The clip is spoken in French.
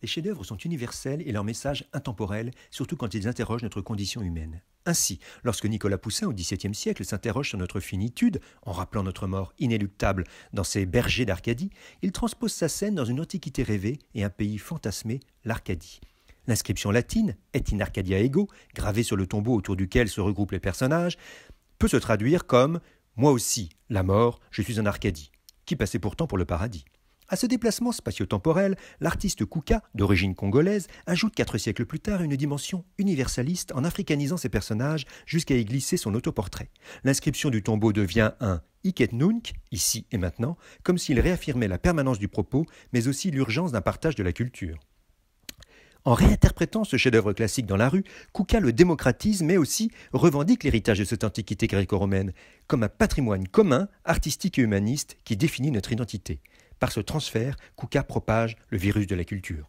Les chefs-d'œuvre sont universels et leur message intemporel, surtout quand ils interrogent notre condition humaine. Ainsi, lorsque Nicolas Poussin au XVIIe siècle s'interroge sur notre finitude, en rappelant notre mort inéluctable dans ses bergers d'Arcadie, il transpose sa scène dans une antiquité rêvée et un pays fantasmé, l'Arcadie. L'inscription latine, Et in Arcadia ego, gravée sur le tombeau autour duquel se regroupent les personnages, peut se traduire comme Moi aussi, la mort, je suis en Arcadie, qui passait pourtant pour le paradis. À ce déplacement spatio-temporel, l'artiste Kouka, d'origine congolaise, ajoute quatre siècles plus tard une dimension universaliste en africanisant ses personnages jusqu'à y glisser son autoportrait. L'inscription du tombeau devient un Iket Nunk ici et maintenant, comme s'il réaffirmait la permanence du propos, mais aussi l'urgence d'un partage de la culture. En réinterprétant ce chef-d'œuvre classique dans la rue, Kouka le démocratise mais aussi revendique l'héritage de cette antiquité gréco-romaine comme un patrimoine commun, artistique et humaniste qui définit notre identité. Par ce transfert, Kouka propage le virus de la culture.